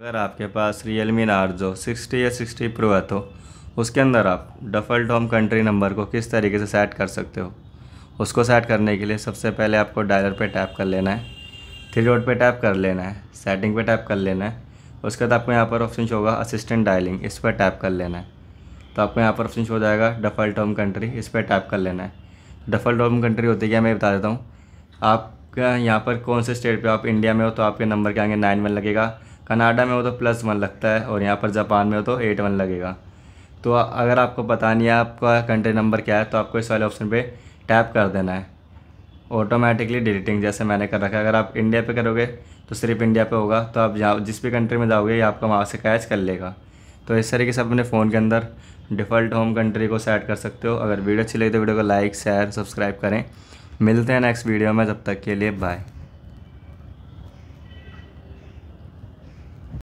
अगर आपके पास रियल मी नार्जो सिक्सटी या सिक्सटी प्रो है तो उसके अंदर आप डफल डॉम कंट्री नंबर को किस तरीके से सेट कर सकते हो उसको सेट करने के लिए सबसे पहले आपको डायलर पे टैप कर लेना है थ्री डॉट पे टैप कर लेना है सेटिंग पे टैप कर लेना है उसके बाद आपको यहाँ पर ऑप्शन होगा असिस्टेंट डायलिंग इस पर टैप कर लेना है तो आपको यहाँ पर ऑप्शन हो जाएगा डफल डॉम कंट्री इस पर टैप कर लेना है डफल डॉम कंट्री होती क्या मैं बता देता हूँ आपका यहाँ पर कौन से स्टेट पर आप इंडिया में हो तो आपके नंबर के आगे नाइन वन लगेगा कनाडा में हो तो प्लस वन लगता है और यहाँ पर जापान में हो तो एट वन लगेगा तो अगर आपको पता नहीं है आपका कंट्री नंबर क्या है तो आपको इस वाले ऑप्शन पे टैप कर देना है ऑटोमेटिकली डिलीटिंग जैसे मैंने कर रखा है अगर आप इंडिया पे करोगे तो सिर्फ इंडिया पे होगा तो आप जहाँ जिस भी कंट्री में जाओगे ये आपका वहाँ से कैच कर लेगा तो इस तरीके से आप अपने फ़ोन के अंदर डिफ़ॉल्ट होम कंट्री को सेट कर सकते हो अगर वीडियो अच्छी लगी तो वीडियो को लाइक शेयर सब्सक्राइब करें मिलते हैं नेक्स्ट वीडियो में जब तक के लिए बाय